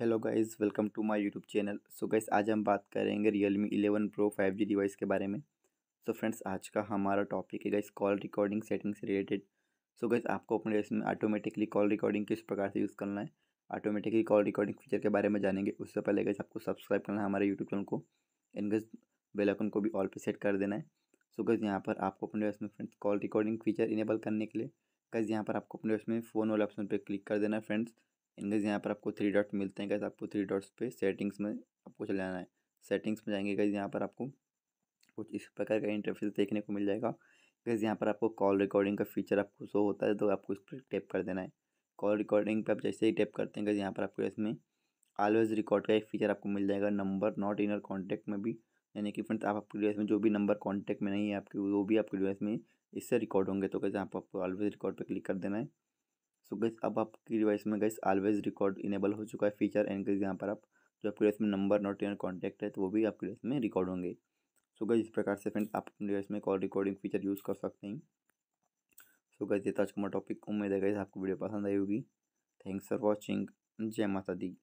hello guys welcome to my YouTube channel so guys आज हम बात करेंगे realme eleven pro five G device के बारे में सो so फ्रेंड्स आज का हमारा टॉपिक है गाइस कॉल रिकॉर्डिंग सेटिंग से रिलेटेड सो गाइस आपको अपने डिवाइस में ऑटोमेटिकली कॉल रिकॉर्डिंग किस प्रकार से यूज़ करना है ऑटोमेटिकली कॉल रिकॉर्डिंग फीचर के बारे में जानेंगे उससे पहले गाइस आपको सब्सक्राइब करना है हमारे यूट्यूब चैनल को एंड गज बेलकन को भी ऑल पर सेट कर देना है सो so गज यहाँ पर आपको अपने डिवाइस में friends call recording feature enable करने के लिए गज यहाँ पर आपको अपने डिवाइस में फ़ोन वाले ऑप्शन पर क्लिक कर देना है फ्रेंड्स इनगेज यहाँ पर आपको थ्री डॉट्स मिलते हैं कैसे आपको थ्री डॉट्स पे सेटिंग्स में आपको चले जाना है सेटिंग्स में जाएंगे कैसे यहाँ पर आपको कुछ इस प्रकार का इंटरफेस देखने को मिल जाएगा कैसे यहाँ पर आपको कॉल रिकॉर्डिंग का फीचर आपको शो होता है तो आपको इस पर टैप कर देना है कॉल रिकॉर्डिंग पर आप जैसे ही टैप करते हैं कैसे यहाँ पर आपको इसमें ऑलवेज रिकॉर्ड का एक फीचर आपको मिल जाएगा नंबर नॉट इनर कॉन्टैक्ट में भी यानी कि फ्रेंड्स आप आपके डिवाइस में जो भी नंबर कॉन्टैक्ट में नहीं है आपके वो भी आपके डिवाइस में इससे रिकॉर्ड होंगे तो कैसे आप आपको ऑलवेज रिकॉर्ड पर क्लिक कर देना है सो गैस अब आपकी डिवाइस में गैस ऑलवेज रिकॉर्ड इनेबल हो चुका है फीचर एंड गैस यहाँ पर आप जो आपके डिवाइस में नंबर नोट एंड कॉन्टैक्ट है तो वो भी आपके डिवाइस में रिकॉर्ड होंगे सो गैस इस प्रकार से फ्रेंड आप अपने डिवाइस में कॉल रिकॉर्डिंग फीचर यूज़ कर सकते हैं सो गैस ये तो आज का टॉपिक उम्मीद है गैस आपको वीडियो पसंद आई होगी थैंक्स फॉर वॉचिंग जय माता दी